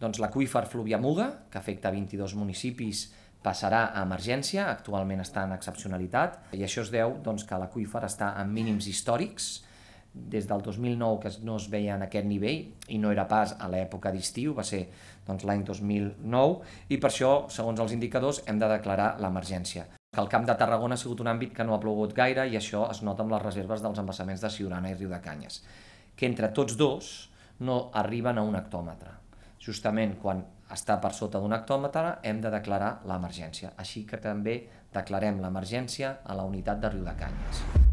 Doncs Fluvia Fluviamuga, que afecta 22 municipis, passarà a emergència, actualment està en excepcionalitat, i això es deu doncs, que l'aquífer està en mínims històrics, des del 2009 que no es veia en aquest nivell i no era pas a l'època d'estiu, va ser doncs, l'any 2009 i per això, segons els indicadors, hem de declarar l'emergència. El Camp de Tarragona ha sigut un àmbit que no ha plogut gaire i això es nota amb les reserves dels embassaments de Siurana i Riu de Canyes, que entre tots dos no arriben a un hectòmetre justament quan està per sota d'un hectòmetre hem de declarar l'emergència. Així que també declarem l'emergència a la unitat de Riu de Canyes.